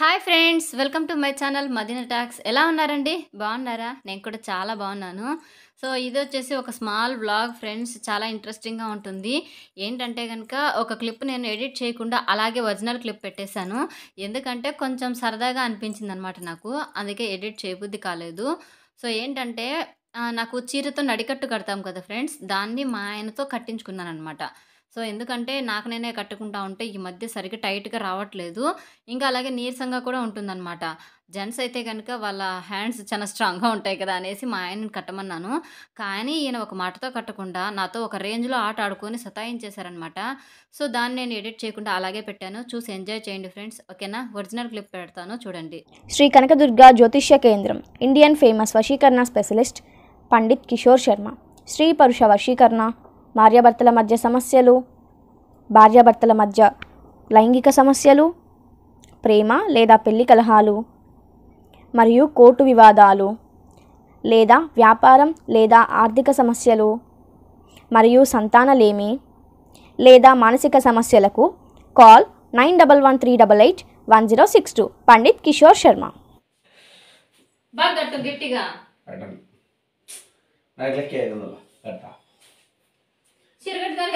hi friends welcome to my channel Madina talks ఎలా ఉన్నారండి బాగున్నారా నేను కూడా చాలా బాగున్నాను సో ఇది వచ్చేసి ఒక స్మాల్ బ్లాగ్ ఫ్రెండ్స్ చాలా ఇంట్రెస్టింగ్గా ఉంటుంది ఏంటంటే కనుక ఒక క్లిప్ నేను ఎడిట్ చేయకుండా అలాగే ఒరిజినల్ క్లిప్ పెట్టేశాను ఎందుకంటే కొంచెం సరదాగా అనిపించింది అనమాట నాకు అందుకే ఎడిట్ చేయబుద్ధి కాలేదు సో ఏంటంటే నాకు చీరతో నడికట్టు కడతాం కదా ఫ్రెండ్స్ దాన్ని మా ఆయనతో కట్టించుకున్నాను అనమాట సో ఎందుకంటే నాకు నేనే కట్టుకుంటా ఉంటే ఈ మధ్య సరిగ్గా టైట్గా రావట్లేదు ఇంకా అలాగే నీరసంగా కూడా ఉంటుందన్నమాట జెంట్స్ అయితే కనుక వాళ్ళ హ్యాండ్స్ చాలా స్ట్రాంగ్గా ఉంటాయి కదా అనేసి మా ఆయనని కట్టమన్నాను కానీ ఈయన ఒక మాటతో కట్టకుండా నాతో ఒక రేంజ్లో ఆట ఆడుకొని సతాయించేశారనమాట సో దాన్ని నేను ఎడిట్ చేయకుండా అలాగే పెట్టాను చూసి ఎంజాయ్ చేయండి ఫ్రెండ్స్ ఓకేనా ఒరిజినల్ క్లిప్ పెడతాను చూడండి శ్రీ కనకదుర్గ జ్యోతిష్య కేంద్రం ఇండియన్ ఫేమస్ వశీకరణ స్పెషలిస్ట్ పండిత్ కిషోర్ శర్మ శ్రీ పరుష వశీకరణ భార్యాభర్తల మధ్య సమస్యలు భార్యాభర్తల మధ్య లైంగిక సమస్యలు ప్రేమ లేదా పెళ్లి కలహాలు మరియు కోర్టు వివాదాలు లేదా వ్యాపారం లేదా ఆర్థిక సమస్యలు మరియు సంతానలేమి లేదా మానసిక సమస్యలకు call nine double one three double eight one zero six two Pandit Kishore Sharma గట్టిగా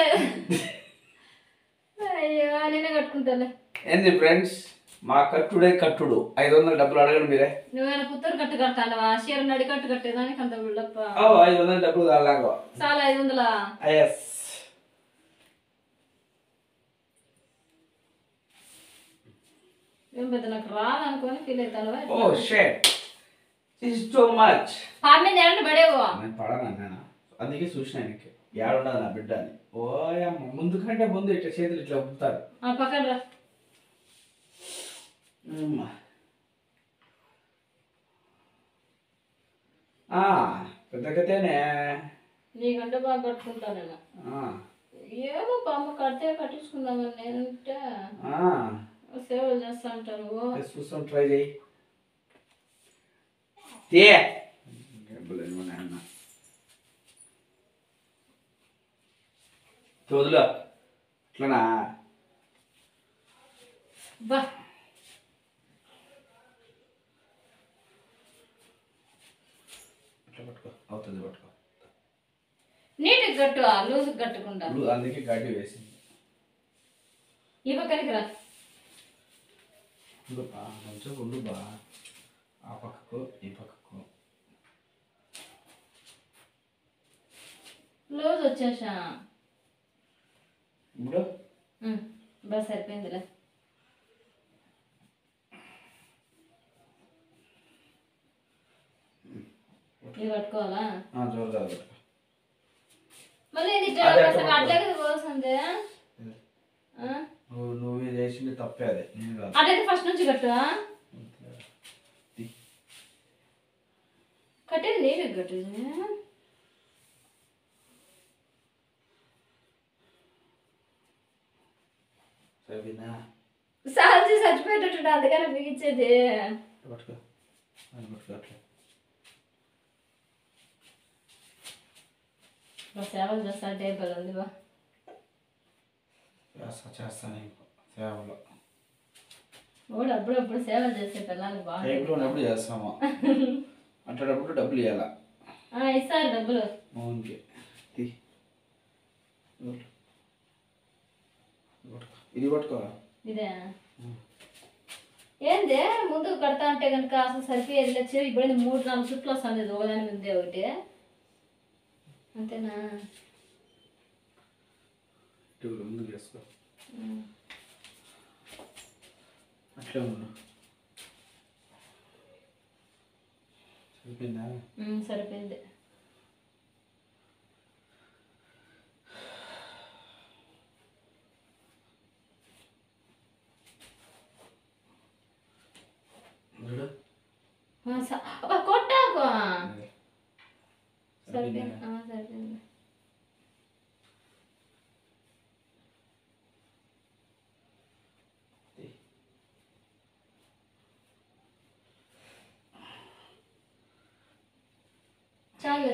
కదా అయ్యో నేనే ఏంది ఫ్రెండ్స్ మా కట్టుడే కట్టుడు ఐదు వందల డబ్బులు అడగడం మీరే నువ్వేనా పుత్తూరు కట్టు కట్టాలవా షేర్ నడి కట్టు కట్టేదానికి అంత బిల్డప్ప ఐదు వందల డబ్బులు చాలా ఐదు వందలా ఎస్ నాకు రాదనుకొని ఫీల్ అవుతాను ఓ షేట్ ఇస్ మచ్ పాప మీద ఏమంటే పడేవో నేను అందుకే చూసిన ఆయనకి ఏడున్నది నా బిడ్డ అని ఓ అమ్మ ముందు కంటే ముందు ఇట్లా చేతులు ఇట్లా ఉప్పుతారు పక్కన రా పెద్ద నీకంటే బాగా కట్టుకుంటాను నేను ఏమో బామ్మ కడితే కట్టించుకుందామని నేనంటే సేవలు చేస్తా ఉంటాను చూస్తాం ట్రై చేయి తే చదువులో అట్లనా పట్టుకో అవుతుంది పట్టుకో నీటి గట్టు లూజు గట్టుకుండా అందుకే గడ్డి వేసింది ఈ పక్కనికి రా ఉండు ఉండు బా ఆ పక్కకు ఈ పక్కకు లూజ్ వచ్చేసా సరిపోయిందిలే ఇది మళ్ళీ ఇది అట్లాగే పోసింది నువ్వు ఫస్ట్ నుంచి కట్టు కట్టేది లేదు కట్టేది సాల్చి చచ్చిపోయేటట్టు అందుకని బిగించేది పట్టుకో సేవలు చేస్తా టేబుల్ ఉంది బా చేస్తా చేస్తాను ఇంకో సేవలు కూడా అప్పుడప్పుడు సేవలు చేసే పిల్లలకి బాగా ఉన్నప్పుడు చేస్తాము అంటేటప్పుడు డబ్బులు ఇవ్వాలా ఇస్తారు డబ్బులు ఓకే ఇది పట్టుకోవాలి ఇదే ఏంది ముందు అంటే కనుక అసలు సరిపోయేది లేదు ఇప్పుడు మూడు నాలుగు చుట్లు వస్తుంది ఒకదాని ముందే ఒకటి అంతేనా సరిపోయింది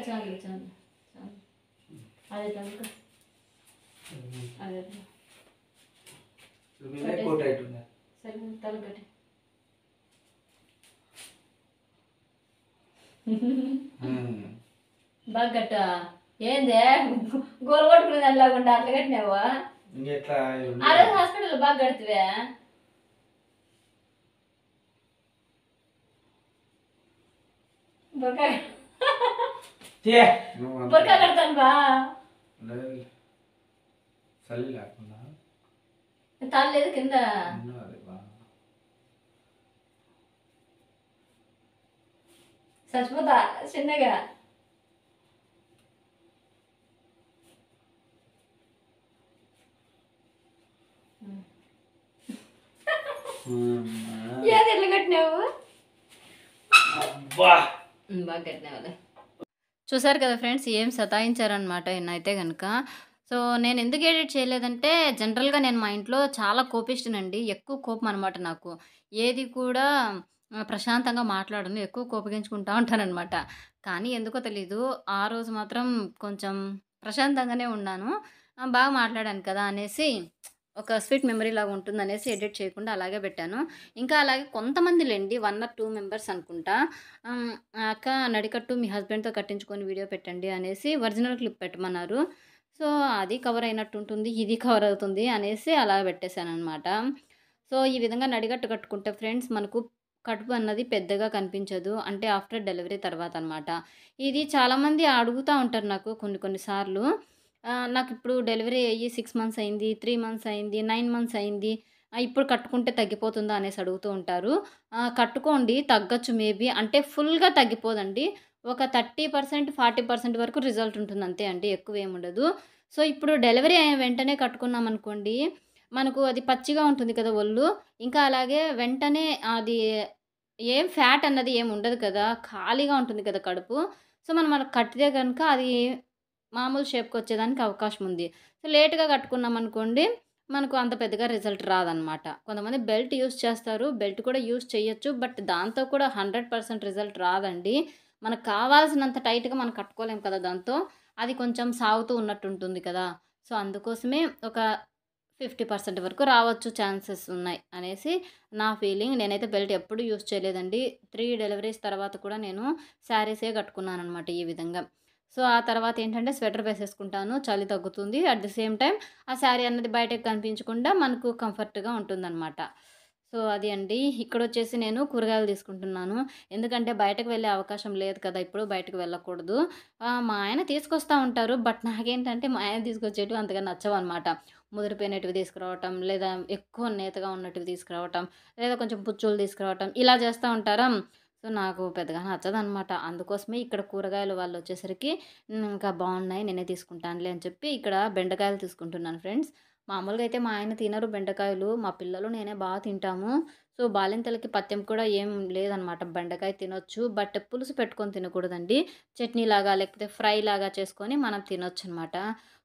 చాలు చాలు చాలు అదే తనక సరే బాగా కట్ట ఏందే గోల్ కొట్టుకునేది అలాగుండా అట్లా కట్టినావా ఆ రోజు హాస్పిటల్ బాగా కడుతువే బొక్క బొరక కడతాను బా చలి లేకుండా తాలేదు కింద చచ్చిపోతా చిన్నగా ఏది ఇల్లు కట్టినావు బాగా కట్టినావులే చూసారు కదా ఫ్రెండ్స్ ఏం సతాయించారనమాట నేనైతే కనుక సో నేను ఎందుకు ఎడిట్ చేయలేదంటే జనరల్గా నేను మా ఇంట్లో చాలా కోపిష్టనండి ఎక్కువ కోపం అనమాట నాకు ఏది కూడా ప్రశాంతంగా మాట్లాడను ఎక్కువ కోపగించుకుంటా ఉంటానన్నమాట కానీ ఎందుకో తెలీదు ఆ రోజు మాత్రం కొంచెం ప్రశాంతంగానే ఉన్నాను బాగా మాట్లాడాను కదా అనేసి ఒక స్వీట్ మెమరీ లాగా ఉంటుంది అనేసి ఎడిట్ చేయకుండా అలాగే పెట్టాను ఇంకా అలాగే కొంతమంది లేండి వన్ ఆర్ టూ మెంబర్స్ అనుకుంటా అక్క నడికట్టు మీ హస్బెండ్తో కట్టించుకొని వీడియో పెట్టండి అనేసి ఒరిజినల్ క్లిప్ పెట్టమన్నారు సో అది కవర్ అయినట్టు ఉంటుంది ఇది కవర్ అవుతుంది అనేసి అలా పెట్టేశాను అనమాట సో ఈ విధంగా నడిగట్టు కట్టుకుంటే ఫ్రెండ్స్ మనకు కడుపు అన్నది పెద్దగా కనిపించదు అంటే ఆఫ్టర్ డెలివరీ తర్వాత అనమాట ఇది చాలామంది అడుగుతూ ఉంటారు నాకు కొన్ని కొన్నిసార్లు నాకు ఇప్పుడు డెలివరీ అయ్యి సిక్స్ మంత్స్ అయింది త్రీ మంత్స్ అయింది నైన్ మంత్స్ అయింది ఇప్పుడు కట్టుకుంటే తగ్గిపోతుందా అనేసి అడుగుతూ ఉంటారు కట్టుకోండి తగ్గచ్చు మేబీ అంటే ఫుల్గా తగ్గిపోదండి ఒక థర్టీ పర్సెంట్ ఫార్టీ పర్సెంట్ వరకు రిజల్ట్ ఉంటుంది అంతే అండి ఎక్కువ ఏముండదు సో ఇప్పుడు డెలివరీ అయిన వెంటనే కట్టుకున్నాం అనుకోండి మనకు అది పచ్చిగా ఉంటుంది కదా ఒళ్ళు ఇంకా అలాగే వెంటనే అది ఏం ఫ్యాట్ అన్నది ఏం ఉండదు కదా ఖాళీగా ఉంటుంది కదా కడుపు సో మనం అలా కట్టితే కనుక అది మామూలు షేప్కి వచ్చేదానికి అవకాశం ఉంది సో లేట్గా కట్టుకున్నాం అనుకోండి మనకు అంత పెద్దగా రిజల్ట్ రాదనమాట కొంతమంది బెల్ట్ యూస్ చేస్తారు బెల్ట్ కూడా యూస్ చేయొచ్చు బట్ దాంతో కూడా హండ్రెడ్ పర్సెంట్ రిజల్ట్ రాదండి మనకు కావాల్సినంత టైట్గా మనం కట్టుకోలేం కదా దాంతో అది కొంచెం సాగుతూ ఉన్నట్టు ఉంటుంది కదా సో అందుకోసమే ఒక ఫిఫ్టీ పర్సెంట్ వరకు రావచ్చు ఛాన్సెస్ ఉన్నాయి అనేసి నా ఫీలింగ్ నేనైతే బెల్ట్ ఎప్పుడు యూస్ చేయలేదండి త్రీ డెలివరీస్ తర్వాత కూడా నేను శారీసే కట్టుకున్నాను అనమాట ఈ విధంగా సో ఆ తర్వాత ఏంటంటే స్వెటర్ వేసేసుకుంటాను చలి తగ్గుతుంది అట్ ది సేమ్ టైం ఆ శారీ అన్నది బయటకు కనిపించకుండా మనకు కంఫర్ట్గా ఉంటుందన్నమాట సో అది అండి ఇక్కడ వచ్చేసి నేను కూరగాయలు తీసుకుంటున్నాను ఎందుకంటే బయటకు వెళ్ళే అవకాశం లేదు కదా ఇప్పుడు బయటకు వెళ్ళకూడదు మా ఆయన తీసుకొస్తూ ఉంటారు బట్ నాకేంటంటే మా ఆయన తీసుకొచ్చేటివి అంతగా నచ్చవు అనమాట ముదిరిపోయినట్టువి తీసుకురావటం లేదా ఎక్కువ నేతగా ఉన్నట్టువి తీసుకురావటం లేదా కొంచెం పుచ్చులు తీసుకురావటం ఇలా చేస్తూ ఉంటారా సో నాకు పెద్దగా నచ్చదనమాట అందుకోసమే ఇక్కడ కూరగాయలు వాళ్ళు వచ్చేసరికి ఇంకా బాగున్నాయి నేనే తీసుకుంటానులే అని చెప్పి ఇక్కడ బెండకాయలు తీసుకుంటున్నాను ఫ్రెండ్స్ మామూలుగా అయితే మా ఆయన తినరు బెండకాయలు మా పిల్లలు నేనే బాగా తింటాము సో బాలింతలకి పత్యం కూడా ఏం లేదనమాట బెండకాయ తినొచ్చు బట్ పులుసు పెట్టుకొని తినకూడదండి చట్నీ లాగా లేకపోతే ఫ్రై లాగా చేసుకొని మనం తినొచ్చు అనమాట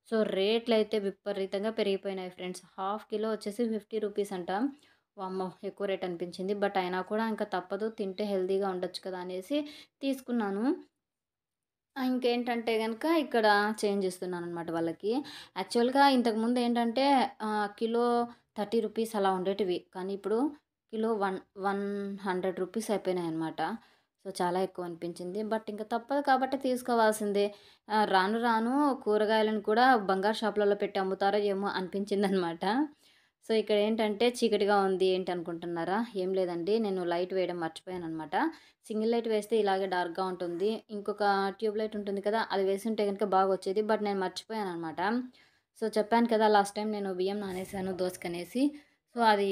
సో రేట్లు అయితే విపరీతంగా పెరిగిపోయినాయి ఫ్రెండ్స్ హాఫ్ కిలో వచ్చేసి ఫిఫ్టీ రూపీస్ అంటాం వామ్మో ఎక్కువ రేట్ అనిపించింది బట్ అయినా కూడా ఇంకా తప్పదు తింటే హెల్తీగా ఉండొచ్చు కదా అనేసి తీసుకున్నాను ఇంకేంటంటే కనుక ఇక్కడ చేంజ్ చేస్తున్నాను అనమాట వాళ్ళకి యాక్చువల్గా ఇంతకుముందు ఏంటంటే కిలో థర్టీ రూపీస్ అలా ఉండేటివి కానీ ఇప్పుడు kilo one one hundred rupees అయిపోయినాయి అనమాట సో చాలా ఎక్కువ అనిపించింది బట్ ఇంకా తప్పదు కాబట్టి తీసుకోవాల్సిందే రాను రాను కూరగాయలను కూడా బంగారు షాపులలో పెట్టి అమ్ముతారో ఏమో అనిపించింది అనమాట సో ఇక్కడ ఏంటంటే చీకటిగా ఉంది ఏంటి అనుకుంటున్నారా ఏం లేదండి నేను లైట్ వేయడం మర్చిపోయాను అనమాట సింగిల్ లైట్ వేస్తే ఇలాగే డార్క్గా ఉంటుంది ఇంకొక ట్యూబ్ లైట్ ఉంటుంది కదా అది వేసుంటే కనుక బాగా వచ్చేది బట్ నేను మర్చిపోయాను అనమాట సో చెప్పాను కదా లాస్ట్ టైం నేను బియ్యం నానేసాను దోసకనేసి సో అది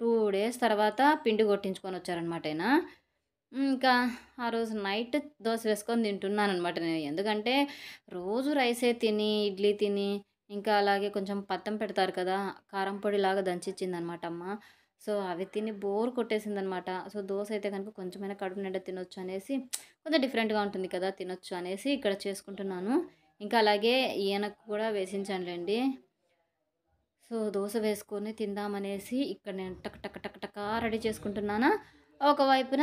టూ డేస్ తర్వాత పిండి కొట్టించుకొని వచ్చారనమాట అయినా ఇంకా ఆ రోజు నైట్ దోశ వేసుకొని తింటున్నాను అనమాట నేను ఎందుకంటే రోజు రైసే తిని ఇడ్లీ తిని ఇంకా అలాగే కొంచెం పత్తం పెడతారు కదా కారం పొడిలాగా దంచిచ్చింది అనమాట అమ్మ సో అవి తిని బోర్ కొట్టేసింది అనమాట సో దోశ అయితే కనుక కొంచెమైనా కడుపు నిండా తినొచ్చు అనేసి కొంచెం డిఫరెంట్గా ఉంటుంది కదా తినొచ్చు అనేసి ఇక్కడ చేసుకుంటున్నాను ఇంకా అలాగే ఈయనకు కూడా వేసించండి సో దోశ వేసుకొని తిందామనేసి ఇక్కడ నేను టక్ టక్ టక్ టక్ రెడీ చేసుకుంటున్నాను ఒకవైపున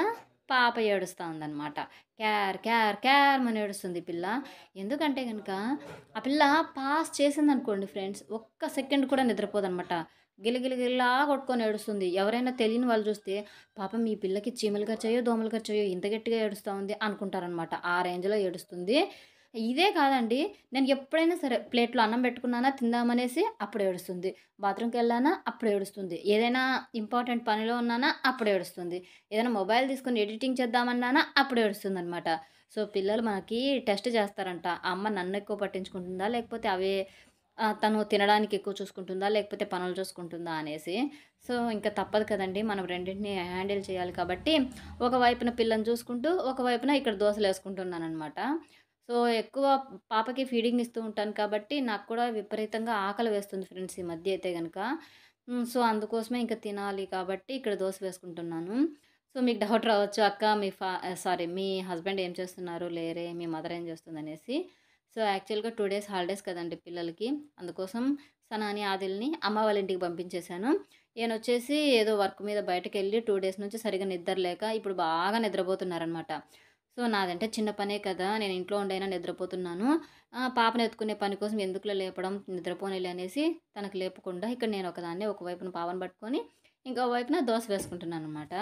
పాప ఏడుస్తూ ఉందనమాట క్యార్ క్యార్ క్యార్ అని ఏడుస్తుంది పిల్ల ఎందుకంటే కనుక ఆ పిల్ల పాస్ చేసింది అనుకోండి ఫ్రెండ్స్ ఒక్క సెకండ్ కూడా నిద్రపోదనమాట గిలిగిలిగిల్లా కొట్టుకొని ఏడుస్తుంది ఎవరైనా తెలియని వాళ్ళు చూస్తే పాపం మీ పిల్లకి అయ్యో దోమలు ఖర్చు అయ్యో ఇంత గట్టిగా ఏడుస్తూ ఉంది అనుకుంటారనమాట ఆ రేంజ్లో ఏడుస్తుంది ఇదే కాదండి నేను ఎప్పుడైనా సరే ప్లేట్లో అన్నం పెట్టుకున్నానా తిందామనేసి అప్పుడు ఏడుస్తుంది బాత్రూమ్కి వెళ్ళానా అప్పుడు ఏడుస్తుంది ఏదైనా ఇంపార్టెంట్ పనిలో ఉన్నానా అప్పుడు ఏడుస్తుంది ఏదైనా మొబైల్ తీసుకుని ఎడిటింగ్ చేద్దామన్నానా అప్పుడు ఏడుస్తుంది అనమాట సో పిల్లలు మనకి టెస్ట్ చేస్తారంట అమ్మ నన్ను ఎక్కువ పట్టించుకుంటుందా లేకపోతే అవే తను తినడానికి ఎక్కువ చూసుకుంటుందా లేకపోతే పనులు చూసుకుంటుందా అనేసి సో ఇంకా తప్పదు కదండి మనం రెండింటిని హ్యాండిల్ చేయాలి కాబట్టి ఒకవైపున పిల్లని చూసుకుంటూ ఒకవైపున ఇక్కడ దోశలు వేసుకుంటున్నాను అనమాట సో ఎక్కువ పాపకి ఫీడింగ్ ఇస్తూ ఉంటాను కాబట్టి నాకు కూడా విపరీతంగా ఆకలి వేస్తుంది ఫ్రెండ్స్ ఈ మధ్య అయితే కనుక సో అందుకోసమే ఇంకా తినాలి కాబట్టి ఇక్కడ దోశ వేసుకుంటున్నాను సో మీకు డౌట్ రావచ్చు అక్క మీ ఫా సారీ మీ హస్బెండ్ ఏం చేస్తున్నారు లేరే మీ మదర్ ఏం చేస్తుంది అనేసి సో యాక్చువల్గా టూ డేస్ హాలిడేస్ కదండి పిల్లలకి అందుకోసం సనాని ఆదిల్ని అమ్మ వాళ్ళ ఇంటికి పంపించేశాను నేను వచ్చేసి ఏదో వర్క్ మీద బయటకు వెళ్ళి టూ డేస్ నుంచి సరిగా నిద్ర లేక ఇప్పుడు బాగా నిద్రపోతున్నారనమాట సో నాదంటే చిన్న పనే కదా నేను ఇంట్లో ఉండైనా నిద్రపోతున్నాను పాపను ఎత్తుకునే పని కోసం ఎందుకులో లేపడం నిద్రపోనేలే అనేసి తనకు లేపకుండా ఇక్కడ నేను ఒకదాన్ని ఒకవైపున పావన పట్టుకొని ఇంకో వైపున దోశ వేసుకుంటున్నాను అనమాట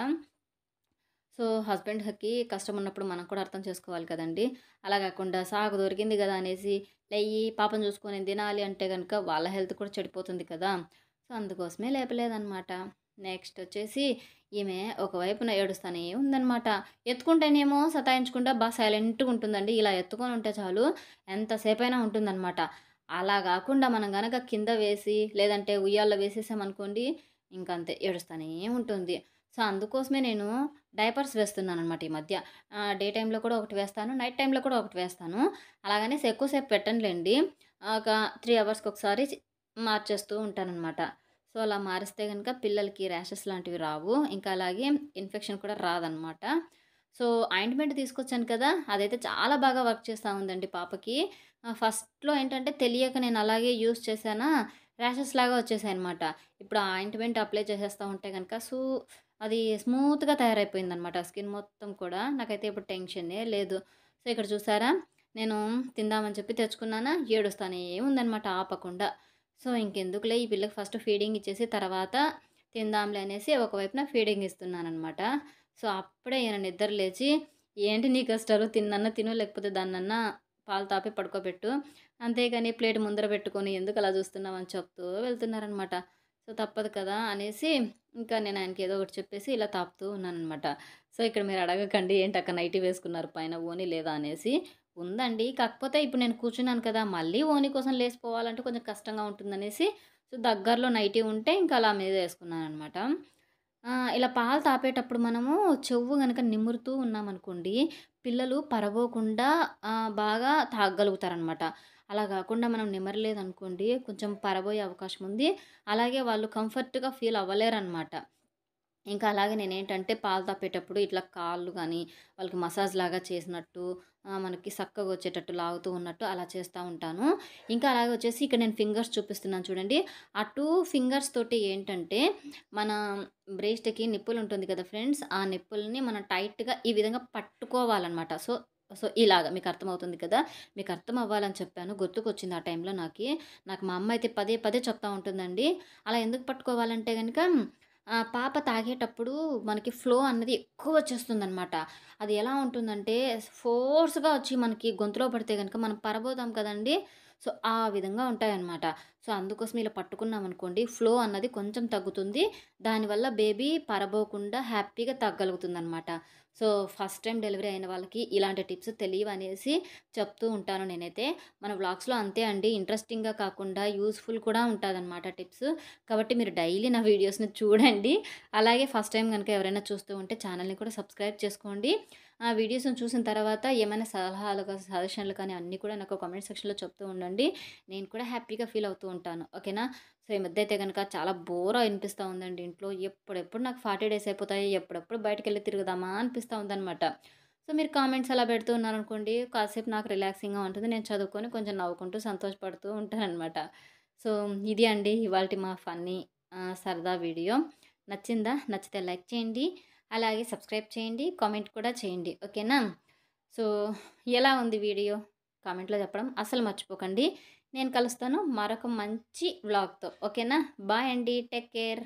సో హస్బెండ్కి కష్టం ఉన్నప్పుడు మనం కూడా అర్థం చేసుకోవాలి కదండి అలా కాకుండా సాగు దొరికింది కదా అనేసి లేయి పాపను చూసుకొని తినాలి అంటే కనుక వాళ్ళ హెల్త్ కూడా చెడిపోతుంది కదా సో అందుకోసమే లేపలేదన్నమాట నెక్స్ట్ వచ్చేసి ఈమె ఒకవైపున ఏడుస్తానే ఉందనమాట ఎత్తుకుంటేనేమో సతాయించకుండా బాగా సైలెంట్గా ఉంటుందండి ఇలా ఎత్తుకొని ఉంటే చాలు ఎంతసేపైనా ఉంటుందన్నమాట అలా కాకుండా మనం గనక కింద వేసి లేదంటే ఉయ్యాల్లో వేసేసామనుకోండి ఇంకంతే ఏడుస్తానే ఉంటుంది సో అందుకోసమే నేను డైపర్స్ వేస్తున్నాను అనమాట ఈ మధ్య డే టైంలో కూడా ఒకటి వేస్తాను నైట్ టైంలో కూడా ఒకటి వేస్తాను అలాగనే ఎక్కువసేపు పెట్టండిలేండి ఒక త్రీ అవర్స్కి ఒకసారి మార్చేస్తూ ఉంటానన్నమాట సో అలా మారిస్తే కనుక పిల్లలకి ర్యాషెస్ లాంటివి రావు ఇంకా అలాగే ఇన్ఫెక్షన్ కూడా రాదనమాట సో ఆయింట్మెంట్ తీసుకొచ్చాను కదా అదైతే చాలా బాగా వర్క్ చేస్తూ ఉందండి పాపకి ఫస్ట్లో ఏంటంటే తెలియక నేను అలాగే యూస్ చేశానా ర్యాషెస్ లాగా వచ్చేసాయి అనమాట ఇప్పుడు ఆయింట్మెంట్ అప్లై చేసేస్తూ ఉంటే కనుక సో అది స్మూత్గా తయారైపోయింది అనమాట స్కిన్ మొత్తం కూడా నాకైతే ఇప్పుడు టెన్షనే లేదు సో ఇక్కడ చూసారా నేను తిందామని చెప్పి తెచ్చుకున్నానా ఏడుస్తానే ఉందనమాట ఆపకుండా సో ఇంకెందుకులే ఈ పిల్లకి ఫస్ట్ ఫీడింగ్ ఇచ్చేసి తర్వాత తిందాంలే అనేసి ఒకవైపున ఫీడింగ్ ఇస్తున్నానమాట సో అప్పుడే ఈయన నిద్ర లేచి ఏంటి నీ కష్టాలు తిన్నన్నా తిను లేకపోతే దాన్నన్నా పాలు తాపి పడుకోబెట్టు అంతేగాని ప్లేట్ ముందర పెట్టుకొని ఎందుకు అలా చూస్తున్నావు అని చెప్తూ వెళ్తున్నారనమాట సో తప్పదు కదా అనేసి ఇంకా నేను ఆయనకి ఏదో ఒకటి చెప్పేసి ఇలా తాపుతూ ఉన్నానమాట సో ఇక్కడ మీరు అడగకండి ఏంటి అక్కడ నైటీ వేసుకున్నారు పైన ఓని లేదా అనేసి ఉందండి కాకపోతే ఇప్పుడు నేను కూర్చున్నాను కదా మళ్ళీ ఓని కోసం లేచిపోవాలంటే కొంచెం కష్టంగా ఉంటుందనేసి సో దగ్గరలో నైటీ ఉంటే ఇంకా అలా మీద వేసుకున్నాను అనమాట ఇలా పాలు తాపేటప్పుడు మనము చెవు కనుక నిమురుతూ ఉన్నామనుకోండి పిల్లలు పరబోకుండా బాగా తాగలుగుతారనమాట అలా కాకుండా మనం నిమరలేదనుకోండి కొంచెం పరబోయే అవకాశం ఉంది అలాగే వాళ్ళు కంఫర్ట్గా ఫీల్ అవ్వలేరు అనమాట ఇంకా అలాగే నేను ఏంటంటే పాలు తాపేటప్పుడు ఇట్లా కాళ్ళు కానీ వాళ్ళకి మసాజ్ లాగా చేసినట్టు మనకి చక్కగా వచ్చేటట్టు లాగుతూ ఉన్నట్టు అలా చేస్తూ ఉంటాను ఇంకా అలాగే వచ్చేసి ఇక్కడ నేను ఫింగర్స్ చూపిస్తున్నాను చూడండి ఆ టూ ఫింగర్స్ తోటి ఏంటంటే మన బ్రేస్ట్కి నిప్పులు ఉంటుంది కదా ఫ్రెండ్స్ ఆ నిప్పుల్ని మనం టైట్గా ఈ విధంగా పట్టుకోవాలన్నమాట సో సో ఇలాగ మీకు అర్థమవుతుంది కదా మీకు అర్థం అవ్వాలని చెప్పాను గుర్తుకొచ్చింది ఆ టైంలో నాకు నాకు మా అమ్మ అయితే పదే పదే చెప్తూ ఉంటుందండి అలా ఎందుకు పట్టుకోవాలంటే కనుక పాప తాగేటప్పుడు మనకి ఫ్లో అన్నది ఎక్కువ వచ్చేస్తుంది అనమాట అది ఎలా ఉంటుందంటే ఫోర్స్గా వచ్చి మనకి గొంతులో పడితే కనుక మనం పరబోతాం కదండి సో ఆ విధంగా ఉంటాయన్నమాట సో అందుకోసం ఇలా పట్టుకున్నాం అనుకోండి ఫ్లో అన్నది కొంచెం తగ్గుతుంది దానివల్ల బేబీ పరబోకుండా హ్యాపీగా తగ్గలుగుతుంది అనమాట సో ఫస్ట్ టైం డెలివరీ అయిన వాళ్ళకి ఇలాంటి టిప్స్ తెలియవు అనేసి చెప్తూ ఉంటాను నేనైతే మన వ్లాగ్స్లో అంతే అండి ఇంట్రెస్టింగ్గా కాకుండా యూస్ఫుల్ కూడా ఉంటుందన్నమాట టిప్స్ కాబట్టి మీరు డైలీ నా వీడియోస్ని చూడండి అలాగే ఫస్ట్ టైం కనుక ఎవరైనా చూస్తూ ఉంటే ఛానల్ని కూడా సబ్స్క్రైబ్ చేసుకోండి ఆ వీడియోస్ని చూసిన తర్వాత ఏమైనా సలహాలు సజెషన్లు కానీ అన్నీ కూడా నాకు కామెంట్ సెక్షన్లో చెప్తూ ఉండండి నేను కూడా హ్యాపీగా ఫీల్ అవుతూ ఉంటాను ఓకేనా సో ఈ మధ్య అయితే కనుక చాలా బోర్ అనిపిస్తూ ఉందండి ఇంట్లో ఎప్పుడెప్పుడు నాకు ఫార్టీ డేస్ అయిపోతాయి ఎప్పుడెప్పుడు బయటకు వెళ్ళి తిరుగుదామా అనిపిస్తూ ఉందన్నమాట సో మీరు కామెంట్స్ అలా పెడుతూ ఉన్నారనుకోండి కాసేపు నాకు రిలాక్సింగ్గా ఉంటుంది నేను చదువుకొని కొంచెం నవ్వుకుంటూ సంతోషపడుతూ ఉంటానన్నమాట సో ఇది అండి ఇవాళ మా ఫన్నీ సరదా వీడియో నచ్చిందా నచ్చితే లైక్ చేయండి అలాగే సబ్స్క్రైబ్ చేయండి కామెంట్ కూడా చేయండి ఓకేనా సో ఎలా ఉంది వీడియో కామెంట్లో చెప్పడం అసలు మర్చిపోకండి నేను కలుస్తాను మరొక మంచి వ్లాగ్తో ఓకేనా బాయ్ అండి టేక్ కేర్